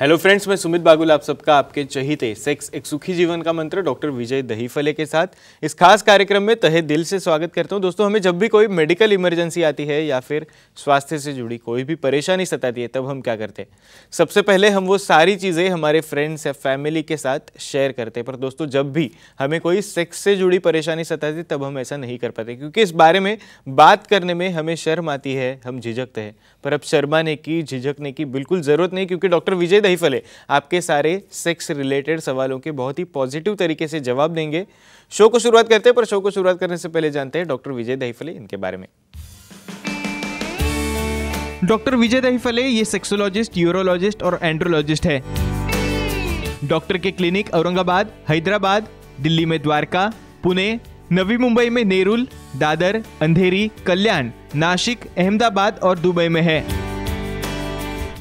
Hello friends मैं सुमित बागुल आप सबका आपके चहिते सेक्स एक सुखी जीवन का मंत्र डॉक्टर विजय दहीफले के साथ इस खास कार्यक्रम में तहे दिल से स्वागत करता हूं दोस्तों हमें जब भी कोई मेडिकल इमरजेंसी आती है या फिर स्वास्थ्य से जुड़ी कोई भी परेशानी सताती है तब हम क्या करते हैं सबसे पहले हम वो सारी चीज़ें हमारे फ्रेंड्स या फैमिली के साथ शेयर करते हैं पर दोस्तों जब भी हमें कोई सेक्स से जुड़ी परेशानी सताती तब हम ऐसा नहीं कर पाते क्योंकि इस बारे में बात करने में हमें शर्म आती है हम झिझकते हैं पर अब शर्माने की झिझकने की बिल्कुल ज़रूरत नहीं क्योंकि डॉक्टर विजय नहीं फले आपके सारे सेक्स रिलेटेड सवालों के बहुत ही पॉजिटिव तरीके से जवाब देंगे शो को शुरुआत करते हैं पर शो को शुरुआत करने से पहले जानते हैं डॉक्टर विजय दहीफले इनके बारे में डॉक्टर विजय दहीफले ये सेक्सोलॉजिस्ट यूरोलॉजिस्ट और एंड्रोलॉजिस्ट है डॉक्टर के क्लिनिक औरंगाबाद हैदराबाद दिल्ली में द्वारका पुणे नवी मुंबई में नेरुल दादर अंधेरी कल्याण नासिक अहमदाबाद और दुबई में है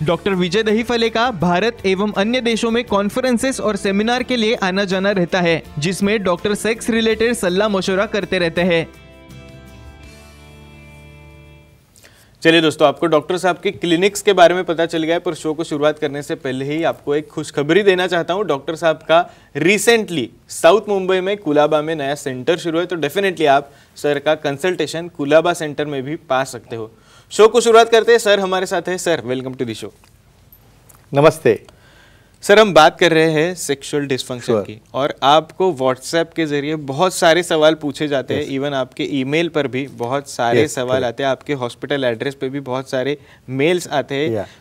डॉक्टर विजय दही फले का भारत एवं अन्य देशों में कॉन्फ्रेंसेस और सेमिनार के लिए आना जाना रहता है जिसमें डॉक्टर सेक्स रिलेटेड सलाह मशुरा करते रहते हैं चलिए दोस्तों आपको डॉक्टर साहब के क्लिनिक्स के बारे में पता चल गया है पर शो को शुरुआत करने से पहले ही आपको एक खुशखबरी देना चाहता हूँ डॉक्टर साहब का रिसेंटली साउथ मुंबई में कुलाबा में नया सेंटर शुरू है तो डेफिनेटली आप सर का कंसल्टेशन कुलाबा सेंटर में भी पा सकते हो शो को शुरुआत करते हैं सर हमारे साथ है sir welcome to the show नमस्ते सर हम बात कर रहे हैं सेक्सुअल डिस्फंक्शन sure. की और आपको व्हाट्सएप के जरिए बहुत सारे सवाल पूछे जाते yes. हैं इवन आपके ईमेल पर भी बहुत सारे yes, सवाल yes. आते हैं आपके हॉस्पिटल एड्रेस पे भी बहुत सारे मेल्स आते हैं yeah.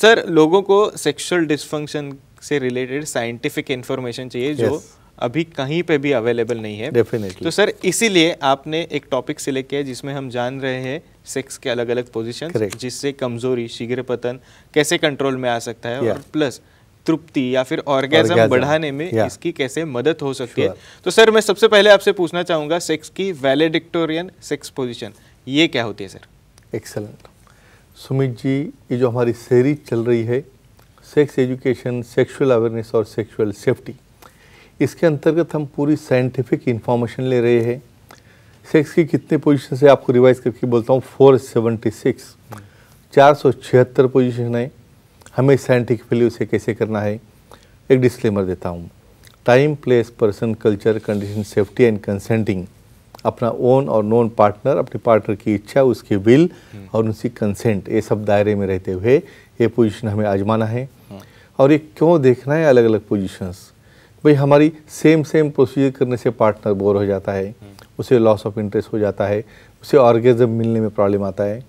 सर लोगों को सेक्सुअल डिस्फंक्शन से रिलेटेड साइंटिफिक इन्फॉर्मेशन चाहिए जो अभी कहीं पे भी अवेलेबल नहीं है Definitely. तो सर इसीलिए आपने एक टॉपिक सिलेक्ट किया जिसमें हम जान रहे हैं सेक्स के अलग अलग पोजिशन जिससे कमजोरी शीघ्र पतन कैसे कंट्रोल में आ सकता है और प्लस तृप्ति या फिर ऑर्गेजम बढ़ाने में इसकी कैसे मदद हो सकती है तो सर मैं सबसे पहले आपसे पूछना चाहूंगा सेक्स की वैलेडिक्टोरियन सेक्स पोजिशन ये क्या होती है सर एक्सलेंट सुमित जी ये जो हमारी सीरीज चल रही है सेक्स एजुकेशन सेक्सुअल अवेयरनेस और सेक्सुअल सेफ्टी इसके अंतर्गत हम पूरी साइंटिफिक इन्फॉर्मेशन ले रहे हैं सेक्स की कितने पोजीशन से आपको रिवाइज करके बोलता हूँ फोर सेवेंटी सिक्स चार सौ छिहत्तर पोजिशन है हमें साइंटिफिकली उसे कैसे करना है एक डिस्क्लेमर देता हूँ time place person culture condition safety and consenting अपना ओन और नॉन पार्टनर अपने पार्टनर की इच्छा उसकी विल हम्म। और उनकी कंसेंट ये सब दायरे में रहते हुए ये पोजीशन हमें आजमाना है हाँ। और ये क्यों देखना है अलग अलग पोजीशंस भाई हमारी सेम सेम प्रोसीजर करने से पार्टनर हम्म। बोर हो जाता है उसे लॉस ऑफ इंटरेस्ट हो जाता है उसे ऑर्गेजम मिलने में प्रॉब्लम आता है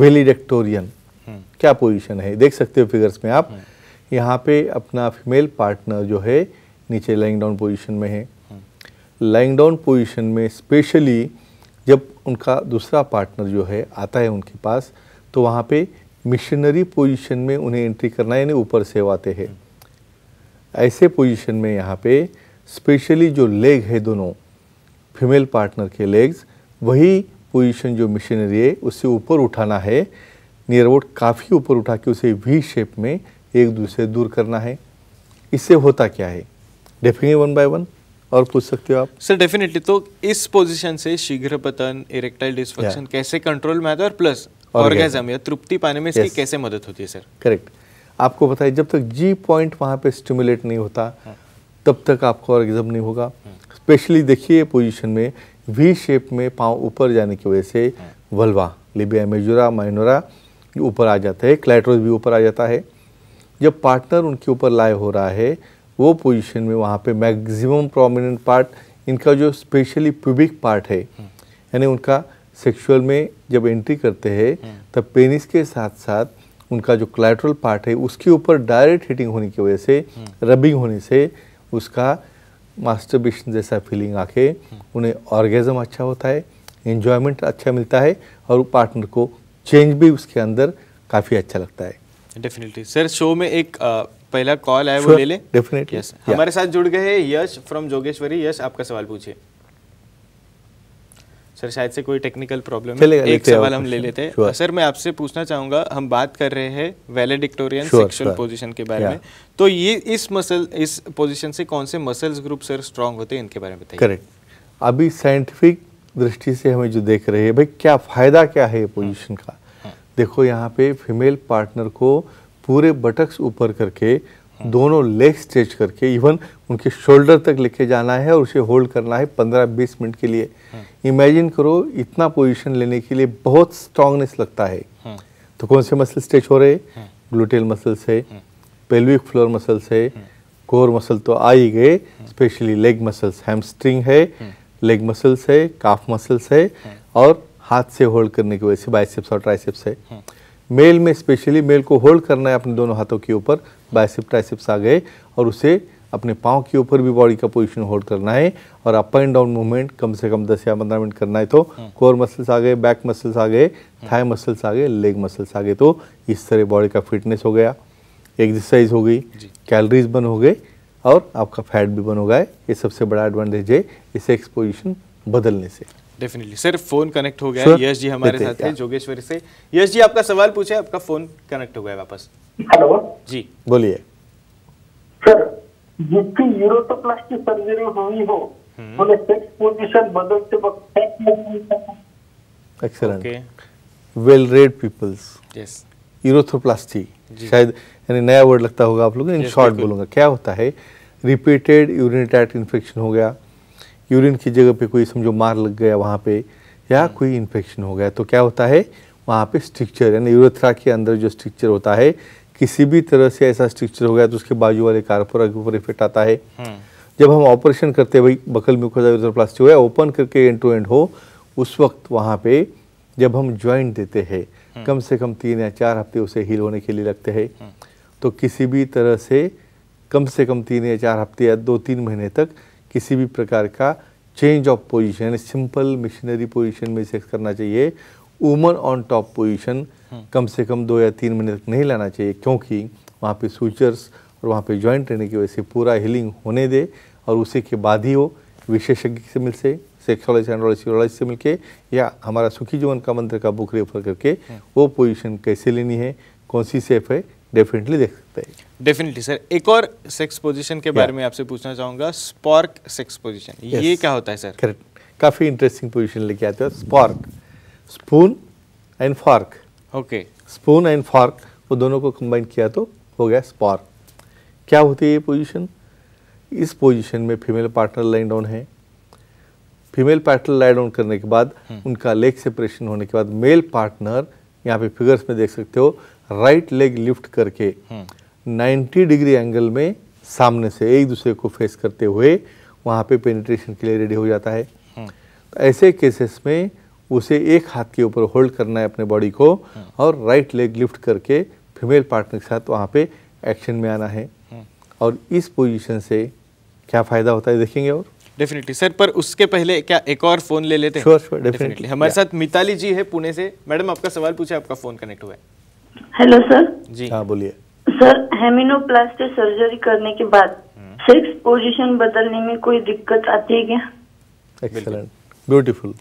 वेलीडेक्टोरियन क्या पोजीशन है देख सकते हो फिगर्स में आप हाँ। यहाँ पे अपना फीमेल पार्टनर जो है नीचे लाइंग डाउन पोजीशन में है लाइंग डाउन पोजीशन में स्पेशली जब उनका दूसरा पार्टनर जो है आता है उनके पास तो वहाँ पे मिशनरी पोजीशन में उन्हें एंट्री करना यानी ऊपर से आते हैं ऐसे पोजीशन में यहाँ पे स्पेशली जो लेग है दोनों फीमेल पार्टनर के लेग्स वही पोजीशन जो मिशनरी है उससे ऊपर उठाना है नियर बोर्ड काफ़ी ऊपर उठा के उसे वी शेप में एक दूसरे दूर करना है इससे होता क्या है डेफिनेट वन बाय वन और पूछ सकते हो आप सर डेफिनेटली तो इस पोजीशन से शीघ्र पतन इरेक्टाइल डिस्फंक्शन कैसे कंट्रोल में आता है और प्लस ऑर्गेजम या तृप्ति पाने में इसकी yes. कैसे मदद होती है सर करेक्ट आपको बताइए जब तक जी पॉइंट वहाँ पे स्टिमुलेट नहीं होता हाँ. तब तक आपको ऑर्गेजम नहीं होगा स्पेशली हाँ। देखिए पोजिशन में वी शेप में पाँव ऊपर जाने की वजह से वलवा लिबिया मेजुरा माइनोरा ऊपर आ जाता है क्लैटरोज भी ऊपर आ जाता है जब पार्टनर उनके ऊपर लाए हो रहा है वो पोजीशन में वहाँ पे मैक्सिमम प्रोमिनेंट पार्ट इनका जो स्पेशली प्यूबिक पार्ट है हम्म। यानी उनका सेक्सुअल में जब एंट्री करते हैं हम्म। तब पेनिस के साथ साथ उनका जो कोलेट्रल पार्ट है उसके ऊपर डायरेक्ट हिटिंग होने की वजह से रबिंग हम्म। होने से उसका मास्टरबेशन जैसा फीलिंग आके उन्हें ऑर्गेजम अच्छा होता है इन्जॉयमेंट अच्छा मिलता है और पार्टनर को चेंज भी उसके अंदर काफ़ी अच्छा लगता है डेफिनेटली सर शो में एक आ, पहला कॉल आया sure, वो ले ले डेफिनेटली yes. yeah. हमारे साथ जुड़ गए यश फ्रॉम जोगेश्वरी यश आपका सवाल पूछिए सर शायद से कोई टेक्निकल प्रॉब्लम है एक सवाल हम ले लेते हैं sure. सर मैं आपसे पूछना चाहूंगा हम बात कर रहे हैं वेलेडिक्टोरियन सेक्सुअल पोजीशन के बारे yeah. में तो ये इस मसल इस पोजीशन से कौन से मसल्स ग्रुप सर स्ट्रांग होते हैं इनके बारे में बताइए करेक्ट अभी साइंटिफिक दृष्टि से हमें जो देख रहे हैं भाई क्या फ़ायदा क्या है ये पोजीशन हाँ। का हाँ। देखो यहाँ पे फीमेल पार्टनर को पूरे बटक्स ऊपर करके हाँ। दोनों लेग स्ट्रेच करके इवन उनके शोल्डर तक लेके जाना है और उसे होल्ड करना है पंद्रह बीस मिनट के लिए इमेजिन करो इतना पोजीशन लेने के लिए बहुत स्ट्रांगनेस लगता है तो कौन से मसल स्ट्रेच हो रहे ग्लूटेल मसल्स है पेल्विक फ्लोर मसल्स है कोर मसल तो आ ही गए स्पेशली लेग मसल्स हैमस्ट्रिंग है लेग मसल्स है काफ मसल्स है हाँ। और हाथ से होल्ड करने की वजह से बाइसेप्स और ट्राइसेप्स है हाँ। मेल में स्पेशली मेल को होल्ड करना है अपने दोनों हाथों के ऊपर बाइसेप ट्राइसेप्स आ गए और उसे अपने पाँव के ऊपर भी बॉडी का पोजीशन होल्ड करना है और अप एंड डाउन मूवमेंट कम से कम दस या पंद्रह मिनट करना है तो कोर हाँ। मसल्स आ गए बैक मसल्स आ गए थाई मसल्स आ गए लेग मसल्स आ गए तो इस तरह बॉडी का फिटनेस हो गया एक्सरसाइज हो गई कैलरीज बर्न हो गए और आपका फैट भी बन होगा ये सबसे बड़ा एडवांटेज है इसे एक्सपोजिशन बदलने से डेफिनेटली सर फोन कनेक्ट हो गया है यश जी हमारे साथ हैं जोगेश्वरी से यश जी आपका सवाल पूछे आपका फोन कनेक्ट हो गया वापस हेलो जी बोलिए सर जिसकी यूरोटोप्लास्टी सर्जरी हुई हो हम्म। उन्हें सेक्स पोजीशन बदलते वक्त excellent well read peoples yes यूरोथोप्लास्टी शायद यानी नया वर्ड लगता होगा आप लोग इन शॉर्ट बोलूँगा क्या होता है रिपीटेड यूरिनटैट इन्फेक्शन हो गया यूरिन की जगह पे कोई समझो मार लग गया वहाँ पे या हाँ। कोई इन्फेक्शन हो गया तो क्या होता है वहाँ पे स्ट्रिक्चर यानी यूरेथ्रा के अंदर जो स्ट्रिक्चर होता है किसी भी तरह से ऐसा स्ट्रिक्चर हो गया तो उसके बाजू वाले कारपोरा के ऊपर इफेक्ट आता है हाँ। जब हम ऑपरेशन करते हैं भाई बकल प्लास्टिक हो या ओपन करके एंड टू एंड हो उस वक्त वहाँ पे जब हम ज्वाइंट देते हैं हम्म। कम से कम तीन या चार हफ्ते उसे हील होने के लिए लगते हैं हम्म। तो किसी भी तरह से कम से कम तीन या चार हफ्ते या दो तीन महीने तक किसी भी प्रकार का change of position simple missionary position में सेक्स करना चाहिए वुमन ऑन टॉप पोजीशन कम से कम दो या तीन महीने तक नहीं लाना चाहिए क्योंकि वहाँ पे सूचर्स और वहाँ पे जॉइंट रहने की वजह से पूरा हीलिंग होने दे और उसी के बाद ही वो विशेषज्ञ से मिल से सेक्सुअल एंड सेक्सुअलाइज से मिलके या हमारा सुखी जीवन का मंत्र का बुक रेफर करके हाँ। वो पोजीशन कैसे लेनी है कौन सी सेफ है डेफिनेटली देख सकते हैं डेफिनेटली सर एक और सेक्स पोजीशन के बारे में आपसे पूछना चाहूंगा स्पॉर्क सेक्स पोजीशन ये क्या होता है सर करेक्ट काफ़ी इंटरेस्टिंग पोजीशन लेके आते हो spork spoon and fork okay spoon and fork वो दोनों को कंबाइन किया तो हो गया स्पॉर्क क्या होती है ये पोजीशन इस पोजीशन में फीमेल पार्टनर लाइन डाउन है फीमेल पैटल लाइड ऑन करने के बाद हम्म। उनका लेग सेपरेशन होने के बाद मेल पार्टनर यहाँ पे फिगर्स में देख सकते हो राइट लेग लिफ्ट करके 90 डिग्री एंगल में सामने से एक दूसरे को फेस करते हुए वहाँ पे पेनिट्रेशन के लिए रेडी हो जाता है हम्म। तो ऐसे केसेस में उसे एक हाथ के ऊपर होल्ड करना है अपने बॉडी को हम्म। और राइट लेग लिफ्ट करके फीमेल पार्टनर के साथ वहाँ पे एक्शन में आना है और इस पोजीशन से क्या फ़ायदा होता है देखेंगे और डेफिनेटली सर पर उसके पहले क्या एक और फोन ले लेते हैं डेफिनेटली हमारे साथ मिताली जी है पुणे से मैडम आपका सवाल पूछे आपका फोन कनेक्ट हुआ है हेलो सर जी हाँ बोलिए सर हेमिनोप्लास्टिक सर्जरी करने के बाद हम्म। सेक्स पोजीशन बदलने में कोई दिक्कत आती है क्या एक्सलेंट ब्यूटीफुल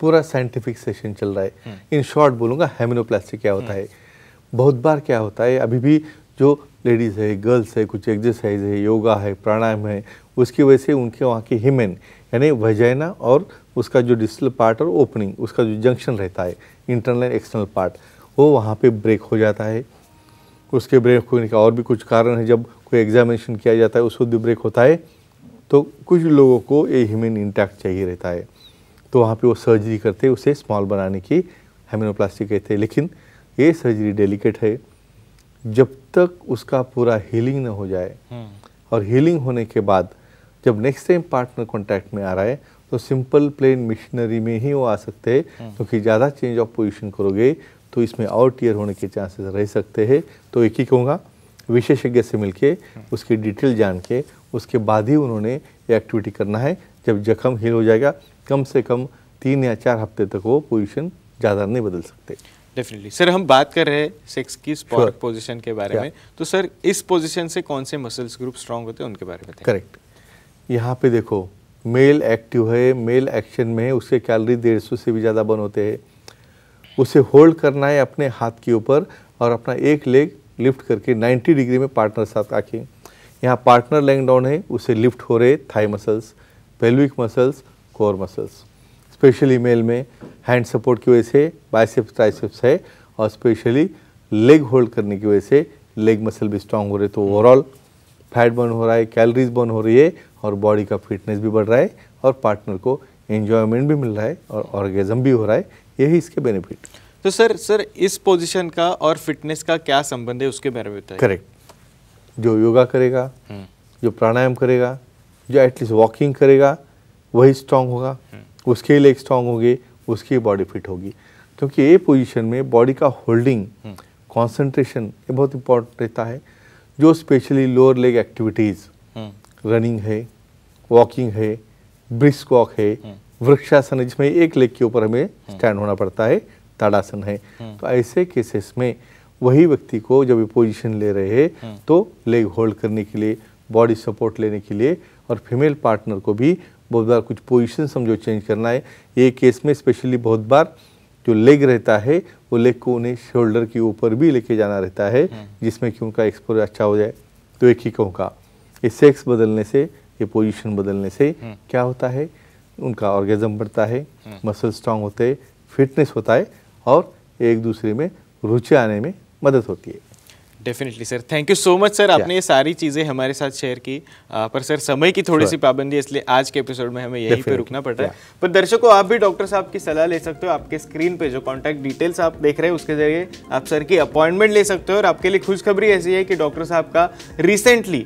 पूरा साइंटिफिक सेशन चल रहा है इन हम्म। शॉर्ट बोलूंगा हेमिनोप्लास्टिक क्या होता हम्म। है बहुत बार क्या होता है अभी भी जो लेडीज़ है गर्ल्स है कुछ एक्सरसाइज है योगा है प्राणायाम है उसकी वजह से उनके वहाँ की हिमेन यानी वजैना और उसका जो डिजिटल पार्ट और ओपनिंग उसका जो जंक्शन रहता है इंटरनल एंड एक्सटर्नल पार्ट वो वहाँ पे ब्रेक हो जाता है उसके ब्रेक होने का और भी कुछ कारण है जब कोई एग्जामिनेशन किया जाता है उस वक्त भी ब्रेक होता है तो कुछ लोगों को ये हिमेन इंटैक्ट चाहिए रहता है तो वहाँ पे वो सर्जरी करते उसे स्मॉल बनाने की हेमिनोप्लास्टी कहते हैं लेकिन ये सर्जरी डेलिकेट है जब तक उसका पूरा हीलिंग ना हो जाए हम्म। और हीलिंग होने के बाद जब नेक्स्ट टाइम पार्टनर कॉन्टैक्ट में आ रहा है तो सिंपल प्लेन मिशनरी में ही वो आ सकते हैं हम्म। क्योंकि ज़्यादा चेंज ऑफ पोजिशन करोगे तो इसमें और टीयर होने के चांसेस रह सकते हैं तो एक ही कहूँगा विशेषज्ञ से मिलके हम्म। उसकी डिटेल जान के उसके बाद ही उन्होंने ये एक्टिविटी करना है जब जख्म हील हो जाएगा कम से कम तीन या चार हफ्ते तक वो पोजिशन ज़्यादा नहीं बदल सकते डेफिनेटली सर हम बात कर रहे हैं सेक्स की स्पॉट sure. पोजीशन के बारे yeah. में तो सर इस पोजीशन से कौन से मसल्स ग्रुप स्ट्रांग होते हैं उनके बारे में करेक्ट यहाँ पे देखो मेल एक्टिव है मेल एक्शन में है उसके कैलोरी डेढ़ सौ से भी ज़्यादा बन होते हैं उसे होल्ड करना है अपने हाथ के ऊपर और अपना एक लेग लिफ्ट करके 90 डिग्री में पार्टनर साथ आके यहाँ पार्टनर लैंग डाउन है उसे लिफ्ट हो रहे thigh muscles pelvic muscles core muscles specially male में हैंड सपोर्ट की वजह से बाइसेप्स ट्राइसेप्स है और स्पेशली लेग होल्ड करने की वजह से लेग मसल भी स्ट्रांग हो रहे तो ओवरऑल फैट बर्न हो रहा है कैलोरीज बर्न हो रही है और बॉडी का फिटनेस भी बढ़ रहा है और पार्टनर को इन्जॉयमेंट भी मिल रहा है और ऑर्गेजम भी हो रहा है यही इसके बेनिफिट तो सर सर इस पोजीशन का और फिटनेस का क्या संबंध है उसके बारे में करेक्ट जो योगा करेगा हम्म। जो प्राणायाम करेगा जो एटलीस्ट वॉकिंग करेगा वही स्ट्रांग होगा हम्म। उसके लेग स्ट्रांग होंगे उसकी बॉडी फिट होगी क्योंकि ये पोजीशन में बॉडी का होल्डिंग हम्म। कंसंट्रेशन ये बहुत इम्पोर्टेंट रहता है जो specially lower leg activities running है वॉकिंग है ब्रिस्क वॉक है हम्म। वृक्षासन है जिसमें एक लेग के ऊपर हमें स्टैंड हम्म। होना पड़ता है ताड़ासन है तो ऐसे केसेस में वही व्यक्ति को जब पोजिशन ले रहे हैं तो लेग होल्ड करने के लिए बॉडी सपोर्ट लेने के लिए और फीमेल पार्टनर को भी बहुत बार कुछ पोजिशन समझो चेंज करना है ये केस में स्पेशली बहुत बार जो लेग रहता है वो लेग को उन्हें शोल्डर के ऊपर भी लेके जाना रहता है हम्म। जिसमें कि उनका एक्सपोर अच्छा हो जाए तो एक ही कहूँगा ये सेक्स बदलने से ये पोजीशन बदलने से हम्म। क्या होता है उनका ऑर्गेजम बढ़ता है मसल हम्म। स्ट्रांग होते हैं फिटनेस होता है और एक दूसरे में रुचि आने में मदद होती है definitely sir thank you so much sir आपने ये सारी चीज़ें हमारे साथ शेयर की आ, पर सर समय की थोड़ी sure. सी पाबंदी इसलिए आज के एपिसोड में हमें यहीं पे रुकना पड़ रहा है yeah. पर दर्शकों आप भी डॉक्टर साहब की सलाह ले सकते हो आपके स्क्रीन पे जो कॉन्टैक्ट डिटेल्स आप देख रहे हैं उसके जरिए आप सर की अपॉइंटमेंट ले सकते हो और आपके लिए खुशखबरी ऐसी है कि डॉक्टर साहब का रिसेंटली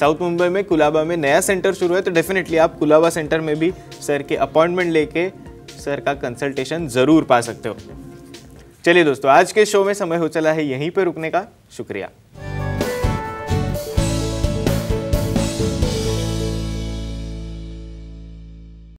साउथ मुंबई में कुलाबा में नया सेंटर शुरू है तो डेफिनेटली आप कुलाबा सेंटर में भी सर के अपॉइंटमेंट लेके सर का कंसल्टेशन ज़रूर पा सकते हो चलिए दोस्तों आज के शो में समय हो चला है यहीं पर रुकने का शुक्रिया